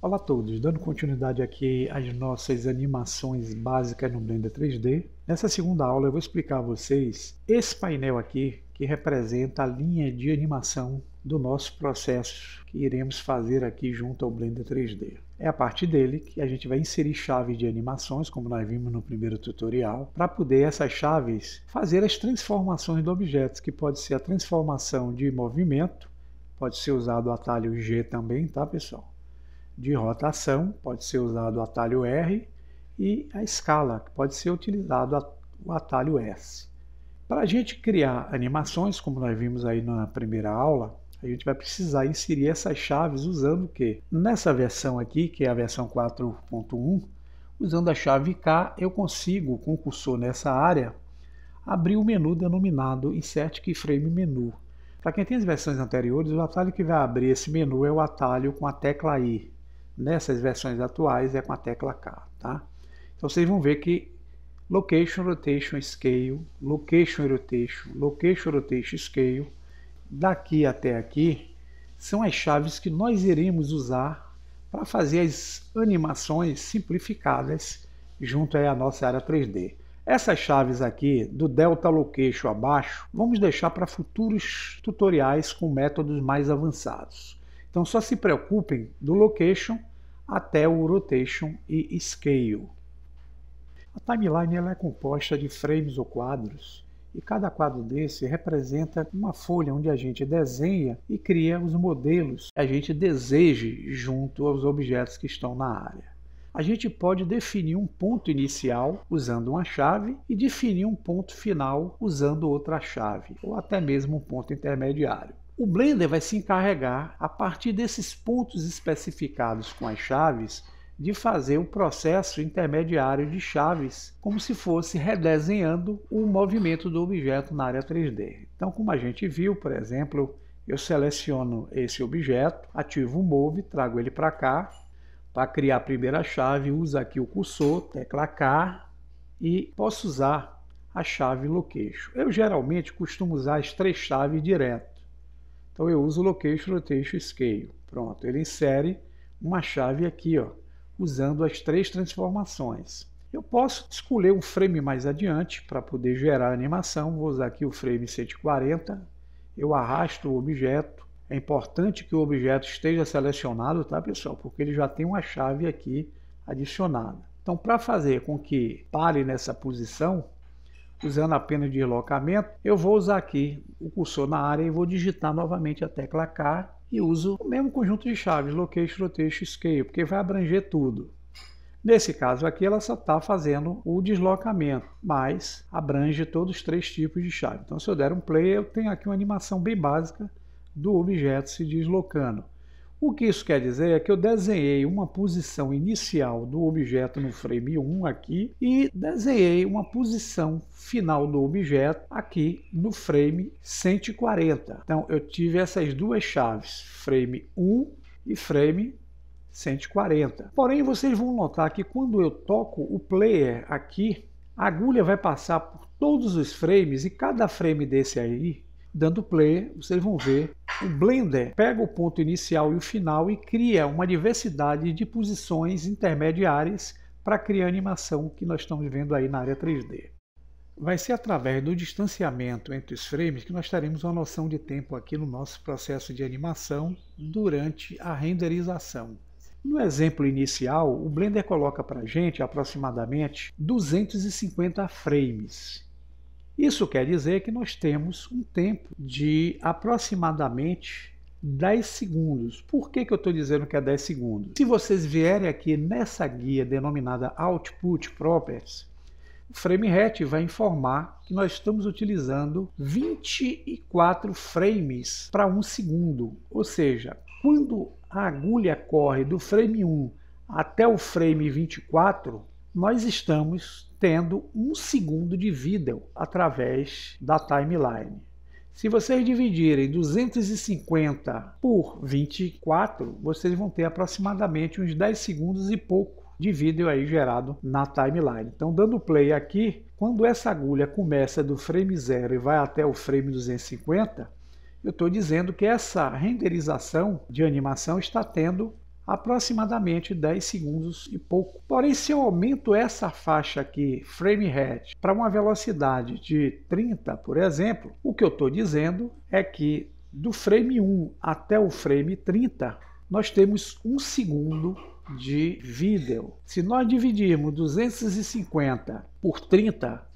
Olá a todos, dando continuidade aqui às nossas animações básicas no Blender 3D. Nessa segunda aula eu vou explicar a vocês esse painel aqui que representa a linha de animação do nosso processo que iremos fazer aqui junto ao Blender 3D. É a parte dele que a gente vai inserir chaves de animações, como nós vimos no primeiro tutorial, para poder essas chaves fazer as transformações do objetos, que pode ser a transformação de movimento, pode ser usado o atalho G também, tá pessoal? de rotação, pode ser usado o atalho R, e a escala, que pode ser utilizado o atalho S. Para a gente criar animações, como nós vimos aí na primeira aula, a gente vai precisar inserir essas chaves usando o quê? Nessa versão aqui, que é a versão 4.1, usando a chave K, eu consigo, com o cursor nessa área, abrir o menu denominado Insert Keyframe Menu. Para quem tem as versões anteriores, o atalho que vai abrir esse menu é o atalho com a tecla I, Nessas versões atuais é com a tecla K, tá? Então vocês vão ver que Location Rotation Scale, Location Rotation, Location Rotation Scale, daqui até aqui, são as chaves que nós iremos usar para fazer as animações simplificadas junto à nossa área 3D. Essas chaves aqui, do delta location abaixo, vamos deixar para futuros tutoriais com métodos mais avançados. Então só se preocupem do location até o rotation e scale. A timeline ela é composta de frames ou quadros, e cada quadro desse representa uma folha onde a gente desenha e cria os modelos que a gente deseje junto aos objetos que estão na área. A gente pode definir um ponto inicial usando uma chave e definir um ponto final usando outra chave, ou até mesmo um ponto intermediário. O Blender vai se encarregar, a partir desses pontos especificados com as chaves, de fazer o processo intermediário de chaves, como se fosse redesenhando o movimento do objeto na área 3D. Então, como a gente viu, por exemplo, eu seleciono esse objeto, ativo o Move, trago ele para cá, para criar a primeira chave, uso aqui o cursor, tecla K, e posso usar a chave Location. Eu geralmente costumo usar as três chaves direto, então eu uso o Location Rotation Scale. Pronto, ele insere uma chave aqui, ó, usando as três transformações. Eu posso escolher um frame mais adiante para poder gerar a animação. Vou usar aqui o frame 140. Eu arrasto o objeto. É importante que o objeto esteja selecionado, tá, pessoal? Porque ele já tem uma chave aqui adicionada. Então, para fazer com que pare nessa posição, usando apenas de deslocamento, eu vou usar aqui o cursor na área e vou digitar novamente a tecla K e uso o mesmo conjunto de chaves, Location, Rotation, Scale, porque vai abranger tudo. Nesse caso aqui, ela só está fazendo o deslocamento, mas abrange todos os três tipos de chave. Então, se eu der um play, eu tenho aqui uma animação bem básica do objeto se deslocando. O que isso quer dizer é que eu desenhei uma posição inicial do objeto no frame 1 aqui e desenhei uma posição final do objeto aqui no frame 140. Então eu tive essas duas chaves, frame 1 e frame 140. Porém, vocês vão notar que quando eu toco o player aqui, a agulha vai passar por todos os frames e cada frame desse aí Dando play, vocês vão ver o Blender pega o ponto inicial e o final e cria uma diversidade de posições intermediárias para criar a animação que nós estamos vendo aí na área 3D. Vai ser através do distanciamento entre os frames que nós teremos uma noção de tempo aqui no nosso processo de animação durante a renderização. No exemplo inicial, o Blender coloca para a gente aproximadamente 250 frames. Isso quer dizer que nós temos um tempo de aproximadamente 10 segundos. Por que, que eu estou dizendo que é 10 segundos? Se vocês vierem aqui nessa guia denominada Output Properties, o Frame Rate vai informar que nós estamos utilizando 24 frames para um segundo. Ou seja, quando a agulha corre do frame 1 até o frame 24, nós estamos tendo um segundo de vídeo através da timeline. Se vocês dividirem 250 por 24, vocês vão ter aproximadamente uns 10 segundos e pouco de vídeo aí gerado na timeline. Então, dando play aqui, quando essa agulha começa do frame 0 e vai até o frame 250, eu estou dizendo que essa renderização de animação está tendo aproximadamente 10 segundos e pouco. Porém, se eu aumento essa faixa aqui, frame rate, para uma velocidade de 30, por exemplo, o que eu estou dizendo é que do frame 1 até o frame 30, nós temos um segundo de vídeo. Se nós dividirmos 250 por 30,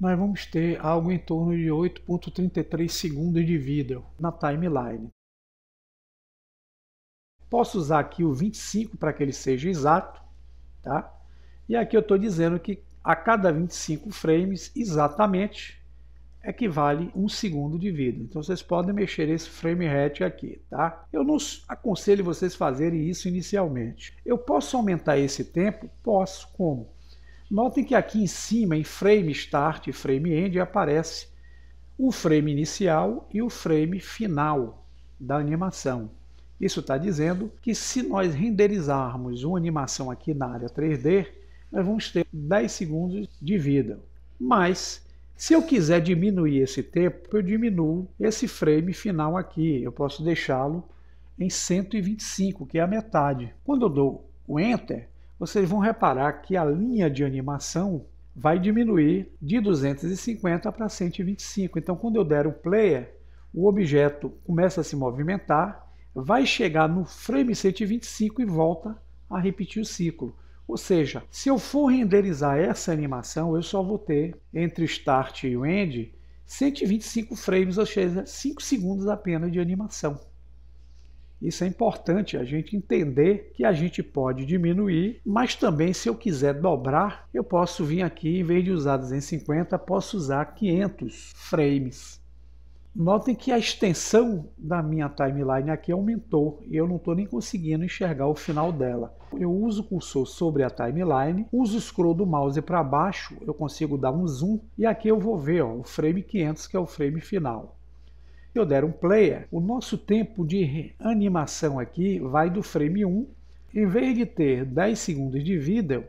nós vamos ter algo em torno de 8.33 segundos de vídeo na timeline. Posso usar aqui o 25 para que ele seja exato, tá? E aqui eu estou dizendo que a cada 25 frames, exatamente, equivale um segundo de vida. Então vocês podem mexer esse frame rate aqui, tá? Eu não aconselho vocês fazerem isso inicialmente. Eu posso aumentar esse tempo? Posso. Como? Notem que aqui em cima, em frame start e frame end, aparece o frame inicial e o frame final da animação. Isso está dizendo que se nós renderizarmos uma animação aqui na área 3D, nós vamos ter 10 segundos de vida. Mas, se eu quiser diminuir esse tempo, eu diminuo esse frame final aqui. Eu posso deixá-lo em 125, que é a metade. Quando eu dou o Enter, vocês vão reparar que a linha de animação vai diminuir de 250 para 125. Então, quando eu der o player, o objeto começa a se movimentar vai chegar no frame 125 e volta a repetir o ciclo. Ou seja, se eu for renderizar essa animação, eu só vou ter entre o start e o end 125 frames, ou seja, 5 segundos apenas de animação. Isso é importante a gente entender que a gente pode diminuir, mas também se eu quiser dobrar, eu posso vir aqui, em vez de usar 250, posso usar 500 frames. Notem que a extensão da minha timeline aqui aumentou e eu não estou nem conseguindo enxergar o final dela. Eu uso o cursor sobre a timeline, uso o scroll do mouse para baixo, eu consigo dar um zoom e aqui eu vou ver ó, o frame 500 que é o frame final. Eu der um player, o nosso tempo de animação aqui vai do frame 1. Em vez de ter 10 segundos de vídeo,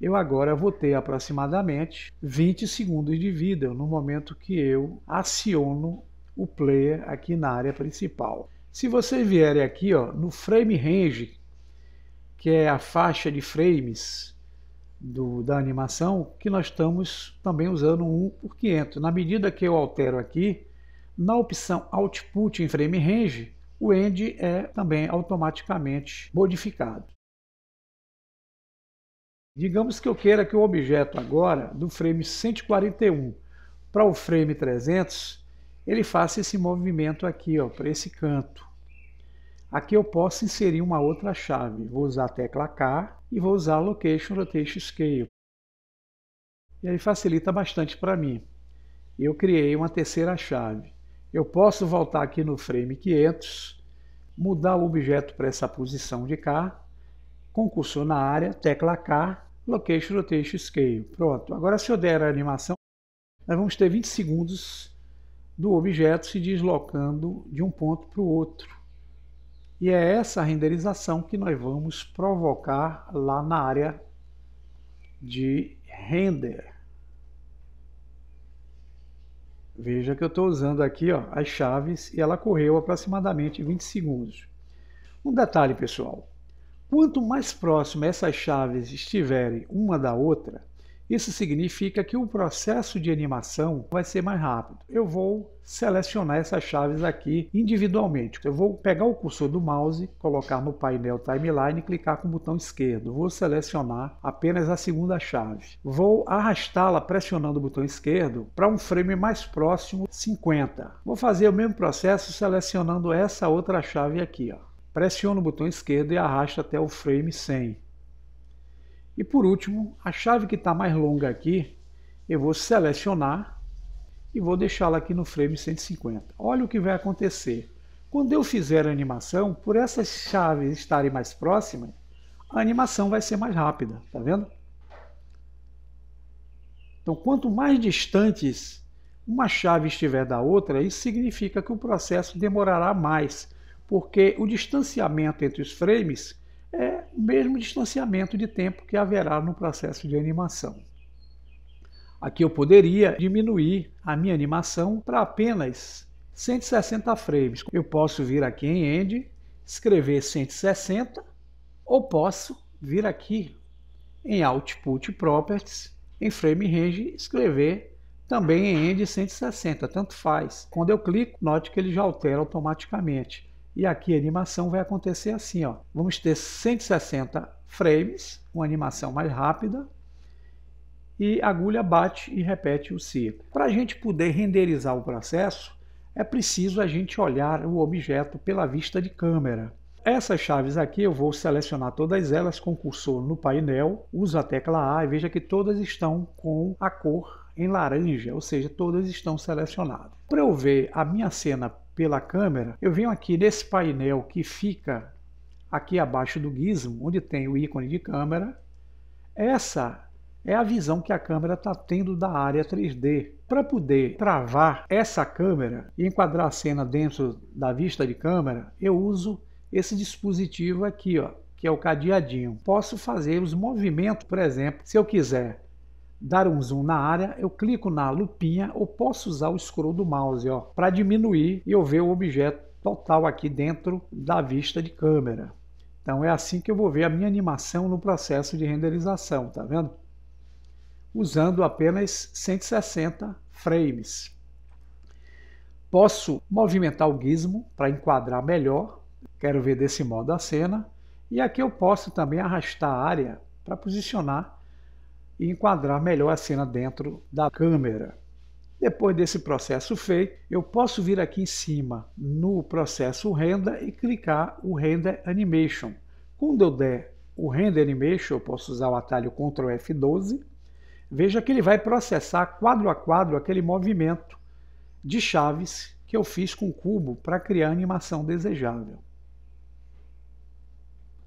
eu agora vou ter aproximadamente 20 segundos de vídeo no momento que eu aciono o player aqui na área principal. Se você vier aqui ó, no frame range, que é a faixa de frames do, da animação, que nós estamos também usando 1 por 500. Na medida que eu altero aqui, na opção Output em Frame Range, o end é também automaticamente modificado. Digamos que eu queira que o objeto agora, do frame 141 para o frame 300, ele faça esse movimento aqui, ó, para esse canto. Aqui eu posso inserir uma outra chave. Vou usar a tecla K e vou usar a Location Rotation Scale. E aí facilita bastante para mim. Eu criei uma terceira chave. Eu posso voltar aqui no frame 500, mudar o objeto para essa posição de K, concurso na área, tecla K, Location Rotation Scale. Pronto. Agora se eu der a animação, nós vamos ter 20 segundos do objeto se deslocando de um ponto para o outro. E é essa renderização que nós vamos provocar lá na área de render. Veja que eu estou usando aqui ó, as chaves e ela correu aproximadamente 20 segundos. Um detalhe, pessoal. Quanto mais próximo essas chaves estiverem uma da outra, isso significa que o processo de animação vai ser mais rápido. Eu vou selecionar essas chaves aqui individualmente. Eu vou pegar o cursor do mouse, colocar no painel timeline e clicar com o botão esquerdo. Vou selecionar apenas a segunda chave. Vou arrastá-la pressionando o botão esquerdo para um frame mais próximo 50. Vou fazer o mesmo processo selecionando essa outra chave aqui. Ó. Pressiono o botão esquerdo e arrasto até o frame 100. E por último, a chave que está mais longa aqui, eu vou selecionar e vou deixá-la aqui no frame 150. Olha o que vai acontecer. Quando eu fizer a animação, por essas chaves estarem mais próximas, a animação vai ser mais rápida, tá vendo? Então, quanto mais distantes uma chave estiver da outra, isso significa que o processo demorará mais, porque o distanciamento entre os frames é o mesmo distanciamento de tempo que haverá no processo de animação. Aqui eu poderia diminuir a minha animação para apenas 160 frames. Eu posso vir aqui em End, escrever 160, ou posso vir aqui em Output Properties, em Frame Range, escrever também em End 160, tanto faz. Quando eu clico, note que ele já altera automaticamente. E aqui a animação vai acontecer assim, ó. Vamos ter 160 frames, uma animação mais rápida, e a agulha bate e repete o ciclo. Para a gente poder renderizar o processo, é preciso a gente olhar o objeto pela vista de câmera. Essas chaves aqui eu vou selecionar todas elas com o cursor no painel, uso a tecla A e veja que todas estão com a cor em laranja, ou seja, todas estão selecionadas. Para eu ver a minha cena pela câmera, eu venho aqui nesse painel que fica aqui abaixo do gizmo, onde tem o ícone de câmera. Essa é a visão que a câmera está tendo da área 3D. Para poder travar essa câmera e enquadrar a cena dentro da vista de câmera, eu uso esse dispositivo aqui, ó, que é o cadeadinho. Posso fazer os movimentos, por exemplo, se eu quiser dar um zoom na área, eu clico na lupinha ou posso usar o scroll do mouse para diminuir e eu ver o objeto total aqui dentro da vista de câmera. Então é assim que eu vou ver a minha animação no processo de renderização, tá vendo? Usando apenas 160 frames. Posso movimentar o gizmo para enquadrar melhor, quero ver desse modo a cena, e aqui eu posso também arrastar a área para posicionar e enquadrar melhor a cena dentro da câmera. Depois desse processo feito, eu posso vir aqui em cima no processo renda e clicar o render animation. Quando eu der o render animation, eu posso usar o atalho Ctrl F12. Veja que ele vai processar quadro a quadro aquele movimento de chaves que eu fiz com o cubo para criar a animação desejável.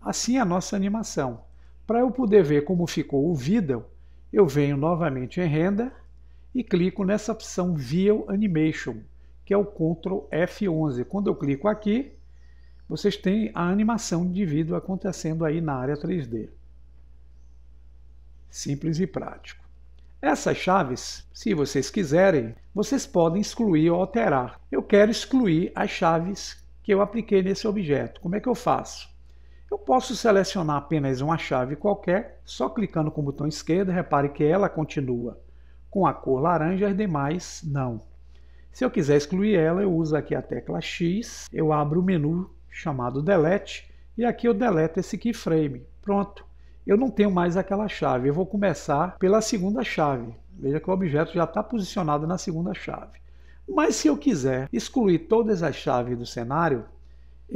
Assim é a nossa animação. Para eu poder ver como ficou o Vidal, eu venho novamente em renda e clico nessa opção View Animation, que é o Ctrl F11. Quando eu clico aqui, vocês têm a animação de vídeo acontecendo aí na área 3D. Simples e prático. Essas chaves, se vocês quiserem, vocês podem excluir ou alterar. Eu quero excluir as chaves que eu apliquei nesse objeto. Como é que eu faço? Eu posso selecionar apenas uma chave qualquer, só clicando com o botão esquerdo, repare que ela continua com a cor laranja, as demais não. Se eu quiser excluir ela, eu uso aqui a tecla X, eu abro o menu chamado Delete, e aqui eu deleto esse keyframe. Pronto, eu não tenho mais aquela chave, eu vou começar pela segunda chave. Veja que o objeto já está posicionado na segunda chave. Mas se eu quiser excluir todas as chaves do cenário,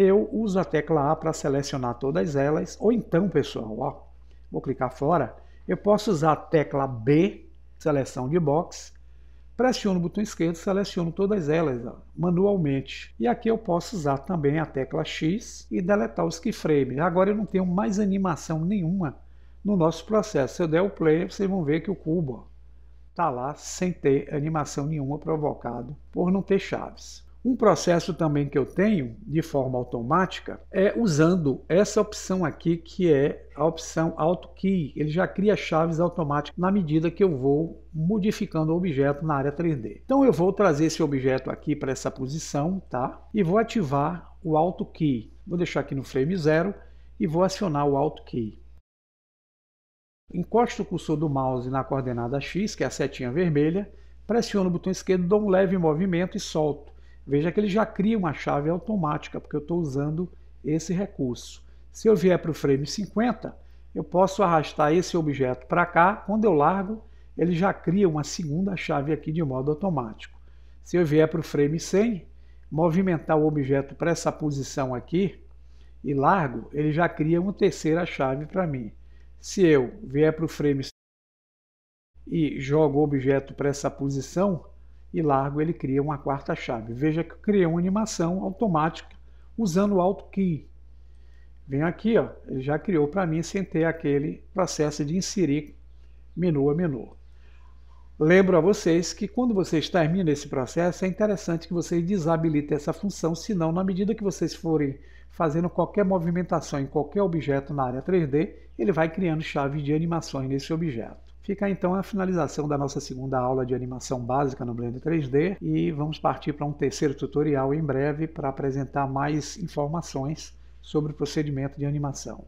eu uso a tecla A para selecionar todas elas, ou então, pessoal, ó, vou clicar fora, eu posso usar a tecla B, seleção de box, pressiono o botão esquerdo, seleciono todas elas ó, manualmente. E aqui eu posso usar também a tecla X e deletar os keyframes. Agora eu não tenho mais animação nenhuma no nosso processo. Se eu der o play, vocês vão ver que o cubo está lá sem ter animação nenhuma provocado por não ter chaves. Um processo também que eu tenho de forma automática é usando essa opção aqui que é a opção Auto Key. Ele já cria chaves automáticas na medida que eu vou modificando o objeto na área 3D. Então eu vou trazer esse objeto aqui para essa posição, tá? E vou ativar o Auto Key. Vou deixar aqui no frame 0 e vou acionar o Auto Key. Encosto o cursor do mouse na coordenada X, que é a setinha vermelha, pressiono o botão esquerdo, dou um leve movimento e solto. Veja que ele já cria uma chave automática, porque eu estou usando esse recurso. Se eu vier para o frame 50, eu posso arrastar esse objeto para cá. Quando eu largo, ele já cria uma segunda chave aqui de modo automático. Se eu vier para o frame 100, movimentar o objeto para essa posição aqui e largo, ele já cria uma terceira chave para mim. Se eu vier para o frame e jogo o objeto para essa posição, e largo ele cria uma quarta chave. Veja que eu criei uma animação automática usando o Alt Key. Venho aqui, ó, ele já criou para mim sem ter aquele processo de inserir menu a menu. Lembro a vocês que quando vocês terminam esse processo, é interessante que vocês desabilitem essa função, senão, na medida que vocês forem fazendo qualquer movimentação em qualquer objeto na área 3D, ele vai criando chaves de animações nesse objeto. Fica então a finalização da nossa segunda aula de animação básica no Blender 3D e vamos partir para um terceiro tutorial em breve para apresentar mais informações sobre o procedimento de animação.